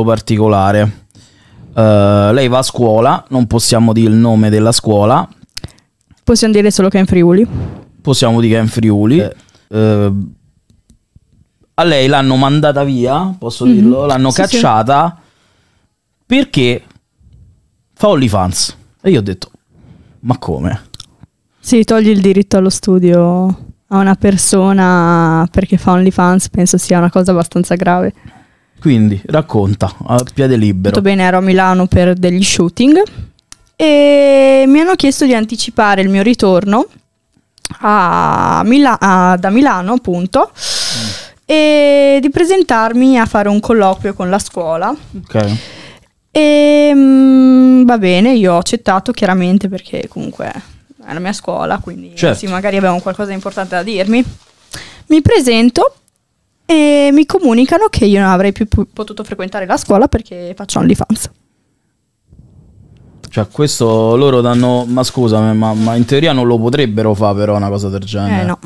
molto particolare. Uh, lei va a scuola, non possiamo dire il nome della scuola. Possiamo dire solo che è in Friuli. Possiamo dire che è in Friuli. Eh. Uh, a lei l'hanno mandata via, posso mm-hmm. dirlo, l'hanno sì, cacciata sì. perché fa OnlyFans. E io ho detto, ma come? Sì, togli il diritto allo studio a una persona perché fa OnlyFans, penso sia una cosa abbastanza grave. Quindi racconta a piede libero. Tutto bene, ero a Milano per degli shooting e mi hanno chiesto di anticipare il mio ritorno a Mila- a, da Milano, appunto, mm. e di presentarmi a fare un colloquio con la scuola. Ok. E mh, mm, va bene, io ho accettato chiaramente perché comunque è la mia scuola, quindi certo. sì, magari avevo qualcosa di importante da dirmi. Mi presento e mi comunicano che io non avrei più potuto frequentare la scuola perché faccio OnlyFans. Cioè, questo loro danno. Ma scusami, ma, ma, in teoria non lo potrebbero fare, però, una cosa del genere. Eh no.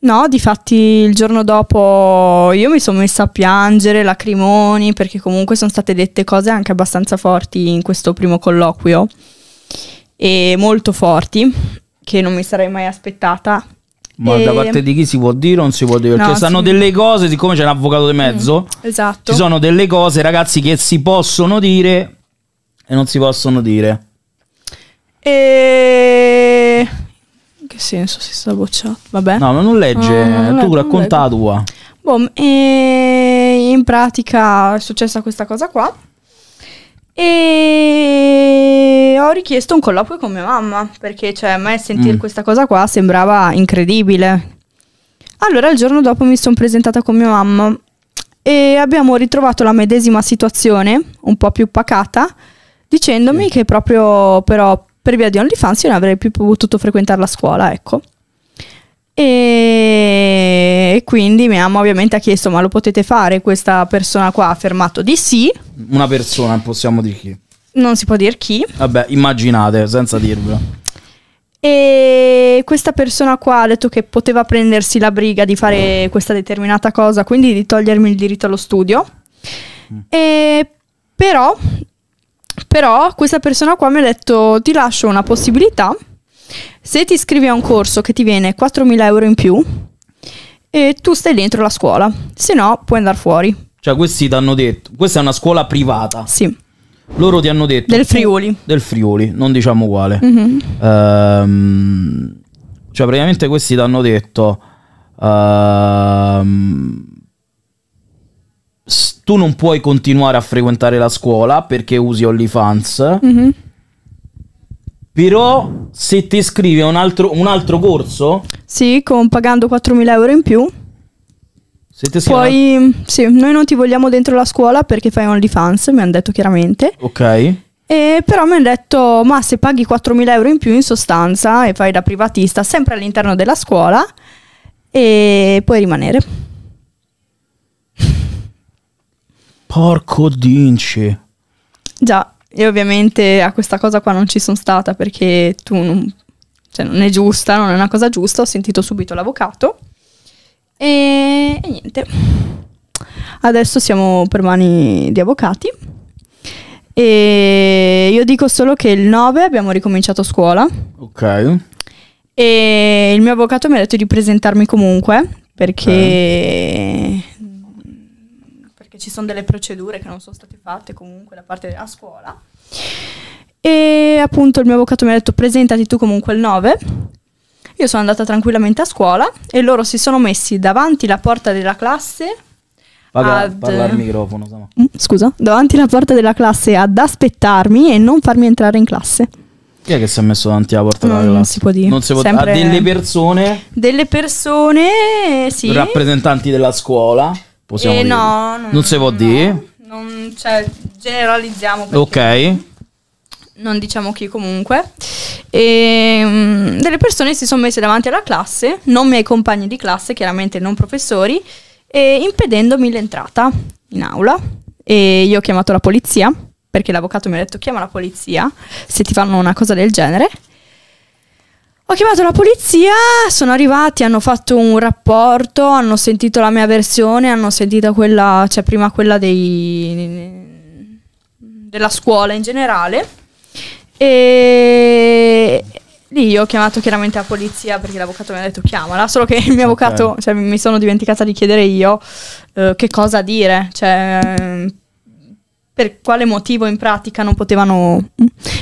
No, difatti il giorno dopo io mi sono messa a piangere, lacrimoni, perché comunque sono state dette cose anche abbastanza forti in questo primo colloquio e molto forti che non mi sarei mai aspettata ma e... da parte di chi si può dire o non si può dire? Perché no, stanno sì. delle cose, siccome c'è un avvocato di mezzo, mm, esatto. ci sono delle cose, ragazzi, che si possono dire e non si possono dire. E... In che senso si sta bocciando? Vabbè. No, ma non legge, no, non tu racconta la tua. Boh, e in pratica è successa questa cosa qua. E richiesto un colloquio con mia mamma, perché cioè, a me sentire mm. questa cosa qua sembrava incredibile. Allora il giorno dopo mi sono presentata con mia mamma e abbiamo ritrovato la medesima situazione, un po' più pacata, dicendomi sì. che proprio però per via di OnlyFans io non avrei più potuto frequentare la scuola, ecco. E quindi mia mamma ovviamente ha chiesto: Ma lo potete fare? Questa persona qua ha affermato di sì. Una persona, possiamo dire chi? Non si può dire chi. Vabbè, immaginate, senza dirvelo. E questa persona qua ha detto che poteva prendersi la briga di fare questa determinata cosa, quindi di togliermi il diritto allo studio. E però, però questa persona qua mi ha detto ti lascio una possibilità, se ti iscrivi a un corso che ti viene 4.000 euro in più, e tu stai dentro la scuola, se no puoi andare fuori. Cioè questi ti hanno detto, questa è una scuola privata. Sì. Loro ti hanno detto... Del Friuli. Del Friuli, non diciamo quale. Mm-hmm. Ehm, cioè praticamente questi ti hanno detto... Ehm, tu non puoi continuare a frequentare la scuola perché usi OnlyFans. Mm-hmm. Però se ti iscrivi a un altro, un altro corso... Sì, con, pagando 4.000 euro in più siete Poi, sì, noi non ti vogliamo dentro la scuola perché fai OnlyFans, mi hanno detto chiaramente. Ok. E però mi hanno detto, ma se paghi 4.000 euro in più in sostanza e fai da privatista sempre all'interno della scuola e puoi rimanere. Porco dinci. Già, e ovviamente a questa cosa qua non ci sono stata perché tu non, cioè non è giusta, non è una cosa giusta, ho sentito subito l'avvocato. E, e niente. Adesso siamo per mani di avvocati. E io dico solo che il 9 abbiamo ricominciato a scuola. Ok. E il mio avvocato mi ha detto di presentarmi comunque perché, okay. perché ci sono delle procedure che non sono state fatte comunque da parte a scuola. E appunto il mio avvocato mi ha detto presentati tu comunque il 9 io sono andata tranquillamente a scuola e loro si sono messi davanti la porta della classe. Vabbè, ad... parla al microfono. Mm, scusa, davanti la porta della classe ad aspettarmi e non farmi entrare in classe. Chi è che si è messo davanti alla porta della mm, classe? Non si può dire. Non si può Sempre... dire. Ah, delle persone. Delle persone, sì. Rappresentanti della scuola. Possiamo eh, dire. No, non, non si può no, dire. Non, cioè, generalizziamo. Ok non diciamo chi comunque, e, um, delle persone si sono messe davanti alla classe, non miei compagni di classe, chiaramente non professori, e impedendomi l'entrata in aula. E io ho chiamato la polizia, perché l'avvocato mi ha detto chiama la polizia se ti fanno una cosa del genere. Ho chiamato la polizia, sono arrivati, hanno fatto un rapporto, hanno sentito la mia versione, hanno sentito quella, cioè prima quella dei, della scuola in generale e lì io ho chiamato chiaramente la polizia perché l'avvocato mi ha detto chiamala, solo che il mio okay. avvocato, cioè, mi sono dimenticata di chiedere io eh, che cosa dire, cioè per quale motivo in pratica non potevano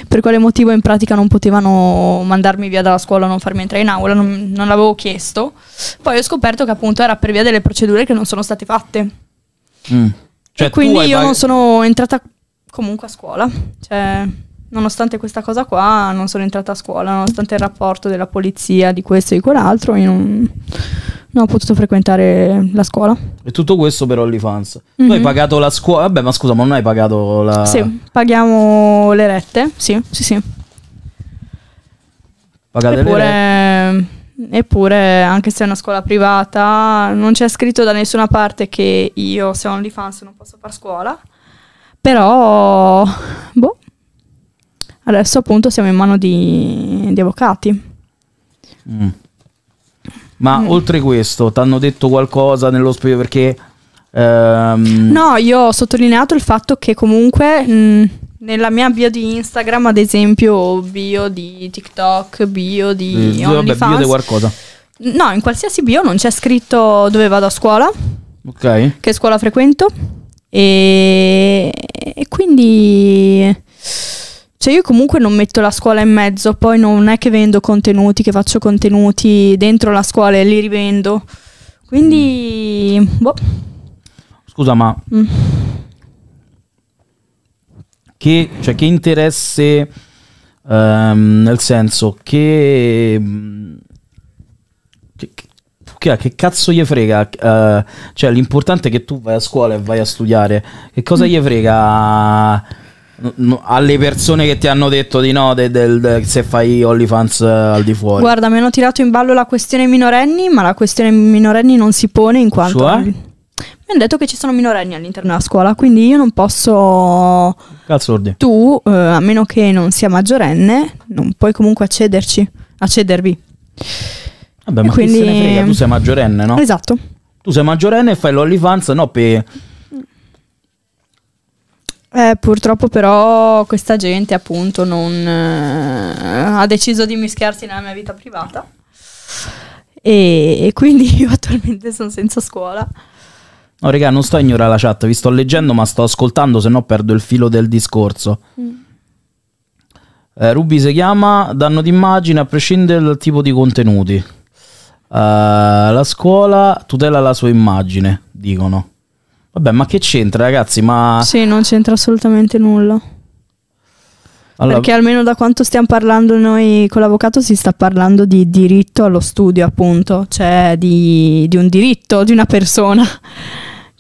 per quale motivo in pratica non potevano mandarmi via dalla scuola non farmi entrare in aula non, non l'avevo chiesto poi ho scoperto che appunto era per via delle procedure che non sono state fatte mm. cioè, quindi io non sono entrata comunque a scuola cioè nonostante questa cosa qua, non sono entrata a scuola, nonostante il rapporto della polizia, di questo e di quell'altro, io non, non ho potuto frequentare la scuola. E tutto questo per OnlyFans. Mm-hmm. Tu hai mhm. pagato la scuola, vabbè, ma scusa, ma non hai pagato la... Sì, paghiamo le rette, sì, sì, sì. Pagate Eppure... le rette. Eppure, anche se è una scuola privata, non c'è scritto da nessuna parte che io, se ho OnlyFans, non posso fare scuola. Però Adesso appunto siamo in mano di, di avvocati. Mm. Ma mm. oltre questo, ti hanno detto qualcosa nello nell'ospedale perché... Ehm... No, io ho sottolineato il fatto che comunque mh, mm, nella mia bio di Instagram, ad esempio, bio di TikTok, bio di... Eh, vabbè, bio di qualcosa. No, in qualsiasi bio non c'è scritto dove vado a scuola, okay. che scuola frequento e, e quindi... Cioè io comunque non metto la scuola in mezzo, poi non è che vendo contenuti, che faccio contenuti dentro la scuola e li rivendo. Quindi, boh. Scusa, ma mm. che, cioè, che interesse, um, nel senso mm, che, che, che, che cazzo gli frega? Uh, cioè, l'importante è che tu vai a scuola e vai a studiare. Che cosa mm. gli frega? alle persone che ti hanno detto di no del, del, del, se fai OnlyFans uh, al di fuori? Guarda, mi hanno tirato in ballo la questione minorenni, ma la questione minorenni non si pone in quanto... Cioè? Mi hanno detto che ci sono minorenni all'interno della scuola, quindi io non posso... Calzordi. Tu, uh, a meno che non sia maggiorenne, non puoi comunque accederci, accedervi. Vabbè, e ma quindi... tu sei maggiorenne, no? Esatto. Tu sei maggiorenne e fai l'OnlyFans, no, per eh, purtroppo però questa gente appunto non, eh, ha deciso di mischiarsi nella mia vita privata e, e quindi io attualmente sono senza scuola. No, raga, non sto a ignorare la chat, vi sto leggendo ma sto ascoltando, se no perdo il filo del discorso. Mm. Eh, Ruby si chiama danno d'immagine a prescindere dal tipo di contenuti. Uh, la scuola tutela la sua immagine, dicono. Vabbè, ma che c'entra, ragazzi? Ma... Sì, non c'entra assolutamente nulla. Allora... Perché almeno da quanto stiamo parlando noi con l'avvocato si sta parlando di diritto allo studio, appunto, cioè di, di un diritto di una persona.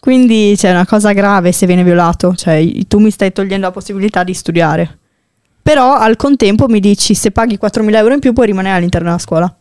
Quindi c'è una cosa grave se viene violato, cioè tu mi stai togliendo la possibilità di studiare. Però al contempo mi dici se paghi 4.000 euro in più puoi rimanere all'interno della scuola.